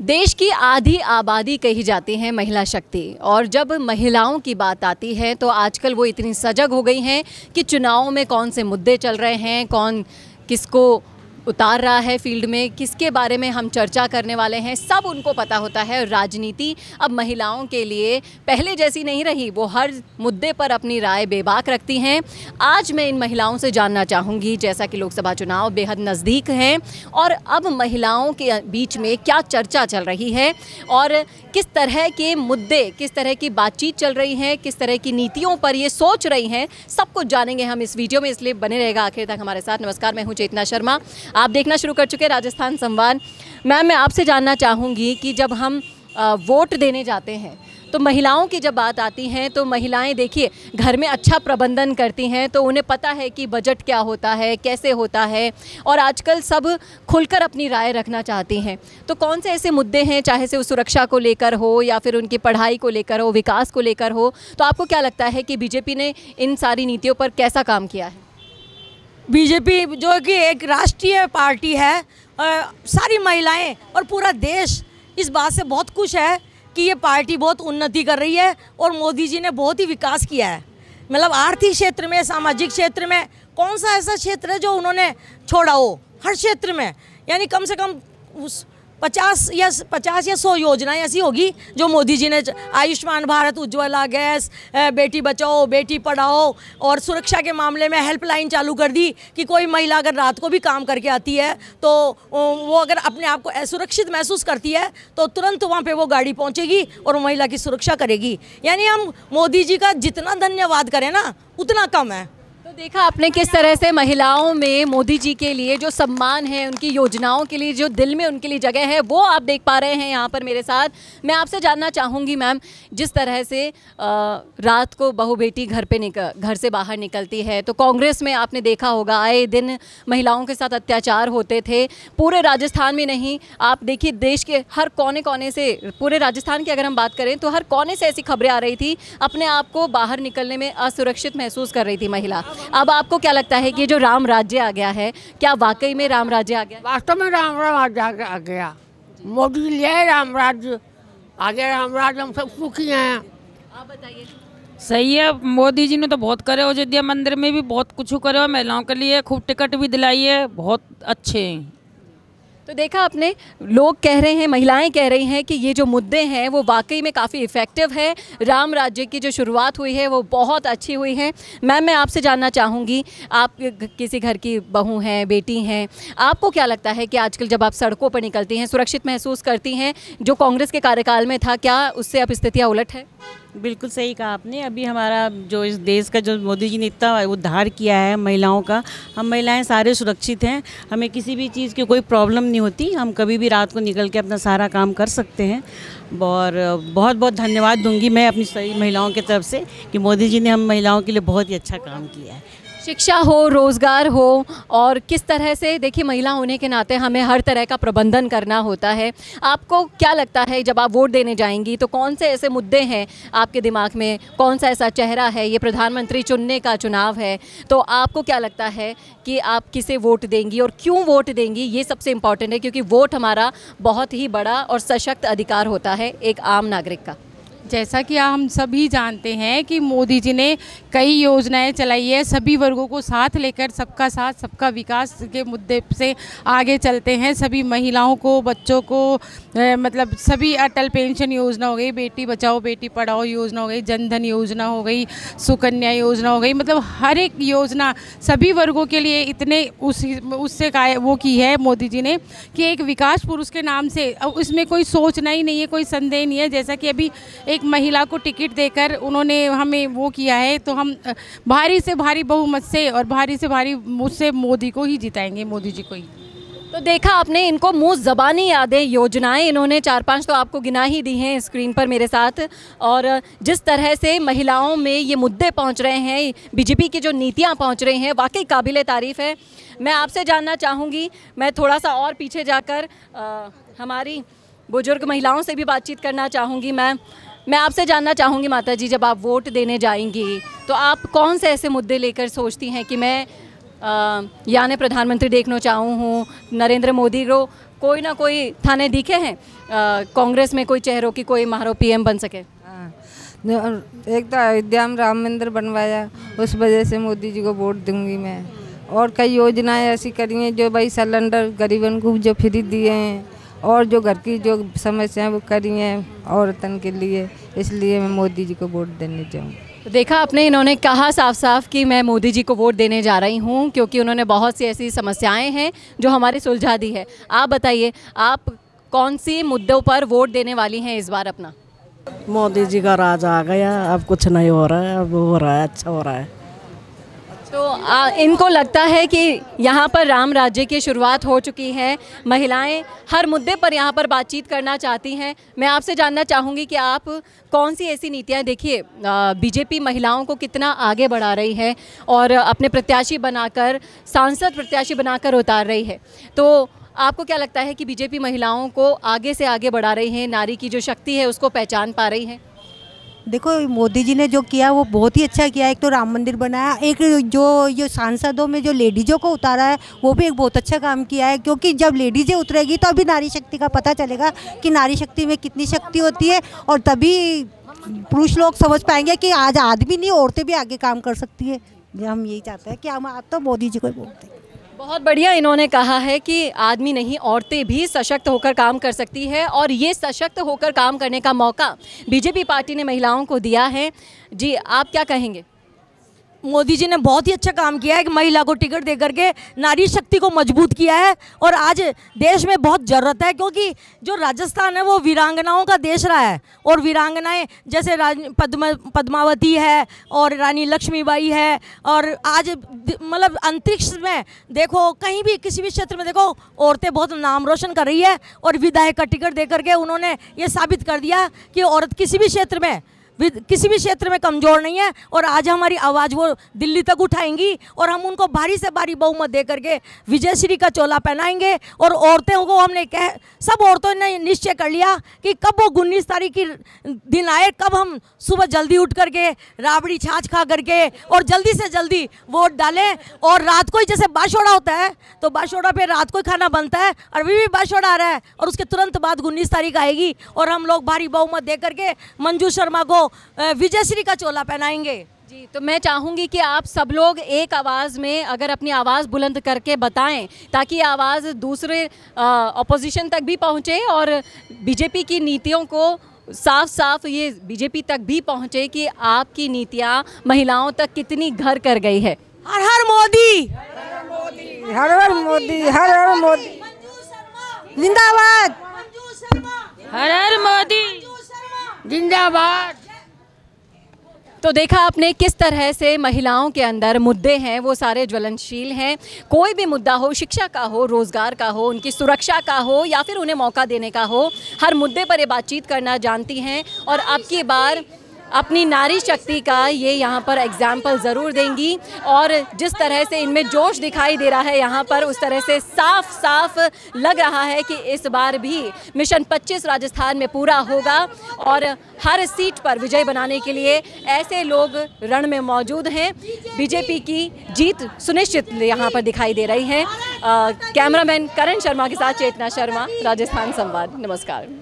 देश की आधी आबादी कही जाती है महिला शक्ति और जब महिलाओं की बात आती है तो आजकल वो इतनी सजग हो गई हैं कि चुनावों में कौन से मुद्दे चल रहे हैं कौन किसको उतार रहा है फील्ड में किसके बारे में हम चर्चा करने वाले हैं सब उनको पता होता है राजनीति अब महिलाओं के लिए पहले जैसी नहीं रही वो हर मुद्दे पर अपनी राय बेबाक रखती हैं आज मैं इन महिलाओं से जानना चाहूँगी जैसा कि लोकसभा चुनाव बेहद नज़दीक हैं और अब महिलाओं के बीच में क्या चर्चा चल रही है और किस तरह के मुद्दे किस तरह की बातचीत चल रही है किस तरह की नीतियों पर ये सोच रही हैं सब कुछ जानेंगे हम इस वीडियो में इसलिए बने रहेगा आखिर तक हमारे साथ नमस्कार मैं हूँ चेतना शर्मा आप देखना शुरू कर चुके हैं राजस्थान संवाद मैम मैं आपसे जानना चाहूँगी कि जब हम वोट देने जाते हैं तो महिलाओं की जब बात आती है तो महिलाएं देखिए घर में अच्छा प्रबंधन करती हैं तो उन्हें पता है कि बजट क्या होता है कैसे होता है और आजकल सब खुलकर अपनी राय रखना चाहती हैं तो कौन से ऐसे मुद्दे हैं चाहे से सुरक्षा को लेकर हो या फिर उनकी पढ़ाई को लेकर हो विकास को लेकर हो तो आपको क्या लगता है कि बीजेपी ने इन सारी नीतियों पर कैसा काम किया है बीजेपी जो कि एक राष्ट्रीय पार्टी है सारी महिलाएं और पूरा देश इस बात से बहुत खुश है कि ये पार्टी बहुत उन्नति कर रही है और मोदी जी ने बहुत ही विकास किया है मतलब आर्थिक क्षेत्र में सामाजिक क्षेत्र में कौन सा ऐसा क्षेत्र है जो उन्होंने छोड़ा हो हर क्षेत्र में यानी कम से कम उस पचास या पचास या सौ योजनाएं ऐसी होगी जो मोदी जी ने आयुष्मान भारत उज्ज्वला गैस बेटी बचाओ बेटी पढ़ाओ और सुरक्षा के मामले में हेल्पलाइन चालू कर दी कि कोई महिला अगर रात को भी काम करके आती है तो वो अगर अपने आप को असुरक्षित महसूस करती है तो तुरंत वहाँ पर वो गाड़ी पहुँचेगी और महिला की सुरक्षा करेगी यानी हम मोदी जी का जितना धन्यवाद करें ना उतना कम है तो देखा आपने किस तरह से महिलाओं में मोदी जी के लिए जो सम्मान है उनकी योजनाओं के लिए जो दिल में उनके लिए जगह है वो आप देख पा रहे हैं यहाँ पर मेरे साथ मैं आपसे जानना चाहूँगी मैम जिस तरह से आ, रात को बहू बेटी घर पे निकल घर से बाहर निकलती है तो कांग्रेस में आपने देखा होगा आए दिन महिलाओं के साथ अत्याचार होते थे पूरे राजस्थान में नहीं आप देखिए देश के हर कोने कोने से पूरे राजस्थान की अगर हम बात करें तो हर कोने से ऐसी खबरें आ रही थी अपने आप को बाहर निकलने में असुरक्षित महसूस कर रही थी महिला अब आपको क्या लगता है कि जो राम राज्य आ गया है क्या वाकई में राम राज्य आ गया वास्तव में राम राज्य आ गया मोदी ले राम राज्य आगे राम राज्य हम सब सुखी हैं आप बताइए सही है मोदी जी ने तो बहुत करे अयोध्या मंदिर में भी बहुत कुछ करे महिलाओं के लिए खूब टिकट भी दिलाई है बहुत अच्छे हैं तो देखा आपने लोग कह रहे हैं महिलाएं कह रही हैं कि ये जो मुद्दे हैं वो वाकई में काफ़ी इफ़ेक्टिव है राम राज्य की जो शुरुआत हुई है वो बहुत अच्छी हुई है मैम मैं आपसे जानना चाहूँगी आप किसी घर की बहू हैं बेटी हैं आपको क्या लगता है कि आजकल जब आप सड़कों पर निकलती हैं सुरक्षित महसूस करती हैं जो कांग्रेस के कार्यकाल में था क्या उससे अब स्थितियाँ उलट है बिल्कुल सही कहा आपने अभी हमारा जो इस देश का जो मोदी जी ने इतना उद्धार किया है महिलाओं का हम महिलाएं सारे सुरक्षित हैं हमें किसी भी चीज़ की कोई प्रॉब्लम नहीं होती हम कभी भी रात को निकल के अपना सारा काम कर सकते हैं और बहुत बहुत धन्यवाद दूंगी मैं अपनी सही महिलाओं की तरफ से कि मोदी जी ने हम महिलाओं के लिए बहुत ही अच्छा काम किया है शिक्षा हो रोज़गार हो और किस तरह से देखिए महिला होने के नाते हमें हर तरह का प्रबंधन करना होता है आपको क्या लगता है जब आप वोट देने जाएंगी तो कौन से ऐसे मुद्दे हैं आपके दिमाग में कौन सा ऐसा चेहरा है ये प्रधानमंत्री चुनने का चुनाव है तो आपको क्या लगता है कि आप किसे वोट देंगी और क्यों वोट देंगी ये सबसे इम्पॉर्टेंट है क्योंकि वोट हमारा बहुत ही बड़ा और सशक्त अधिकार होता है एक आम नागरिक का जैसा कि हम सभी जानते हैं कि मोदी जी ने कई योजनाएं चलाई है सभी वर्गों को साथ लेकर सबका साथ सबका विकास के मुद्दे से आगे चलते हैं सभी महिलाओं को बच्चों को ए, मतलब सभी अटल पेंशन योजना हो गई बेटी बचाओ बेटी पढ़ाओ योजना हो गई जनधन योजना हो गई सुकन्या योजना हो गई मतलब हर एक योजना सभी वर्गों के लिए इतने उस उससे वो की है मोदी जी ने कि एक विकास पुरुष के नाम से उसमें कोई सोचना ही नहीं है कोई संदेह नहीं है जैसा कि अभी एक महिला को टिकट देकर उन्होंने हमें वो किया है तो हम भारी से भारी बहुमत से और भारी से भारी मुझसे मोदी को ही जिताएंगे मोदी जी को ही तो देखा आपने इनको मुँह ज़बानी यादें योजनाएं इन्होंने चार पांच तो आपको गिना ही दी हैं स्क्रीन पर मेरे साथ और जिस तरह से महिलाओं में ये मुद्दे पहुंच रहे हैं बीजेपी की जो नीतियां पहुंच रही हैं वाकई काबिल तारीफ़ है मैं आपसे जानना चाहूँगी मैं थोड़ा सा और पीछे जाकर आ, हमारी बुज़ुर्ग महिलाओं से भी बातचीत करना चाहूँगी मैं मैं आपसे जानना चाहूँगी माता जी जब आप वोट देने जाएंगी तो आप कौन से ऐसे मुद्दे लेकर सोचती हैं कि मैं यानी प्रधानमंत्री देखना चाहूँ हूँ नरेंद्र मोदी को कोई ना कोई थाने दिखे हैं कांग्रेस में कोई चेहरों की कोई मारो पी बन सके हाँ। एक तो अयोध्या में राम मंदिर बनवाया उस वजह से मोदी जी को वोट दूंगी मैं और कई योजनाएं ऐसी करी हैं जो भाई सिलेंडर गरीबन को जो फ्री दिए हैं और जो घर की जो समस्याएं वो करी हैं औरतन के लिए इसलिए मैं मोदी जी को वोट देने जाऊँगी तो देखा आपने इन्होंने कहा साफ साफ कि मैं मोदी जी को वोट देने जा रही हूँ क्योंकि उन्होंने बहुत सी ऐसी समस्याएं हैं जो हमारे सुलझा दी है आप बताइए आप कौन सी मुद्दों पर वोट देने वाली हैं इस बार अपना मोदी जी का राज आ गया अब कुछ नहीं हो रहा है अब हो रहा है अच्छा हो रहा है तो आ, इनको लगता है कि यहाँ पर राम राज्य की शुरुआत हो चुकी है महिलाएं हर मुद्दे पर यहाँ पर बातचीत करना चाहती हैं मैं आपसे जानना चाहूँगी कि आप कौन सी ऐसी नीतियाँ देखिए बीजेपी महिलाओं को कितना आगे बढ़ा रही है और अपने प्रत्याशी बनाकर सांसद प्रत्याशी बनाकर उतार रही है तो आपको क्या लगता है कि बीजेपी महिलाओं को आगे से आगे बढ़ा रही है नारी की जो शक्ति है उसको पहचान पा रही है देखो मोदी जी ने जो किया वो बहुत ही अच्छा किया एक तो राम मंदिर बनाया एक जो ये सांसदों में जो लेडीज़ों को उतारा है वो भी एक बहुत अच्छा काम किया है क्योंकि जब लेडीज़ें उतरेगी तो अभी नारी शक्ति का पता चलेगा कि नारी शक्ति में कितनी शक्ति होती है और तभी पुरुष लोग समझ पाएंगे कि आज आदमी नहीं औरतें भी आगे काम कर सकती है हम यही चाहते हैं कि हम आप तो मोदी जी को ही बोलते हैं बहुत बढ़िया इन्होंने कहा है कि आदमी नहीं औरतें भी सशक्त होकर काम कर सकती है और ये सशक्त होकर काम करने का मौका बीजेपी पार्टी ने महिलाओं को दिया है जी आप क्या कहेंगे मोदी जी ने बहुत ही अच्छा काम किया है कि महिला को टिकट दे करके नारी शक्ति को मजबूत किया है और आज देश में बहुत ज़रूरत है क्योंकि जो राजस्थान है वो वीरांगनाओं का देश रहा है और वीरांगनाएं जैसे पद्म पद्मावती है और रानी लक्ष्मीबाई है और आज मतलब अंतरिक्ष में देखो कहीं भी किसी भी क्षेत्र में देखो औरतें बहुत नाम रोशन कर रही है और विधायक का टिकट दे करके उन्होंने ये साबित कर दिया कि औरत किसी भी क्षेत्र में किसी भी क्षेत्र में कमज़ोर नहीं है और आज हमारी आवाज़ वो दिल्ली तक उठाएंगी और हम उनको भारी से भारी बहुमत दे करके विजयश्री का चोला पहनाएंगे और औरतों को हमने कह सब औरतों ने निश्चय कर लिया कि कब वो उन्नीस तारीख की दिन आए कब हम सुबह जल्दी उठ करके राबड़ी छाछ खा करके और जल्दी से जल्दी वोट डालें और रात को ही जैसे बाशोड़ा होता है तो बाशोड़ा पर रात को ही खाना बनता है और अभी भी बाशोड़ा आ रहा है और उसके तुरंत बाद उन्नीस तारीख आएगी और हम लोग भारी बहुमत दे करके मंजू शर्मा को विजयश्री का चोला पहनाएंगे जी तो मैं चाहूंगी कि आप सब लोग एक आवाज़ में अगर अपनी आवाज़ बुलंद करके बताएं ताकि आवाज़ दूसरे अपोजिशन तक भी पहुँचे और बीजेपी की नीतियों को साफ साफ ये बीजेपी तक भी पहुँचे कि आपकी नीतियाँ महिलाओं तक कितनी घर कर गई है हर हर मोदी हर हर मोदी हर हर मोदी जिंदाबाद हर हर मोदी जिंदाबाद तो देखा आपने किस तरह से महिलाओं के अंदर मुद्दे हैं वो सारे ज्वलनशील हैं कोई भी मुद्दा हो शिक्षा का हो रोज़गार का हो उनकी सुरक्षा का हो या फिर उन्हें मौका देने का हो हर मुद्दे पर ये बातचीत करना जानती हैं और अब की बार अपनी नारी शक्ति का ये यहाँ पर एग्जाम्पल ज़रूर देंगी और जिस तरह से इनमें जोश दिखाई दे रहा है यहाँ पर उस तरह से साफ साफ लग रहा है कि इस बार भी मिशन 25 राजस्थान में पूरा होगा और हर सीट पर विजय बनाने के लिए ऐसे लोग रण में मौजूद हैं बीजेपी की जीत सुनिश्चित यहाँ पर दिखाई दे रही है कैमरामैन करण शर्मा के साथ चेतना शर्मा राजस्थान संवाद नमस्कार